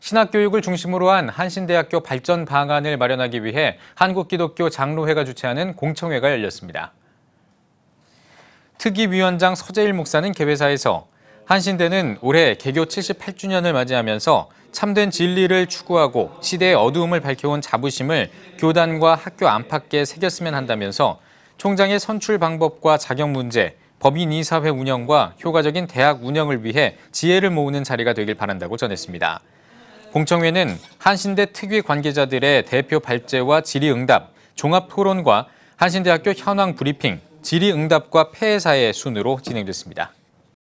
신학교육을 중심으로 한 한신대학교 발전 방안을 마련하기 위해 한국기독교 장로회가 주최하는 공청회가 열렸습니다. 특위위원장 서재일 목사는 개회사에서 한신대는 올해 개교 78주년을 맞이하면서 참된 진리를 추구하고 시대의 어두움을 밝혀온 자부심을 교단과 학교 안팎에 새겼으면 한다면서 총장의 선출 방법과 자격 문제, 법인이 사회 운영과 효과적인 대학 운영을 위해 지혜를 모으는 자리가 되길 바란다고 전했습니다. 공청회는 한신대 특위 관계자들의 대표 발제와 질의응답, 종합토론과 한신대학교 현황 브리핑, 질의응답과 폐사의 순으로 진행됐습니다.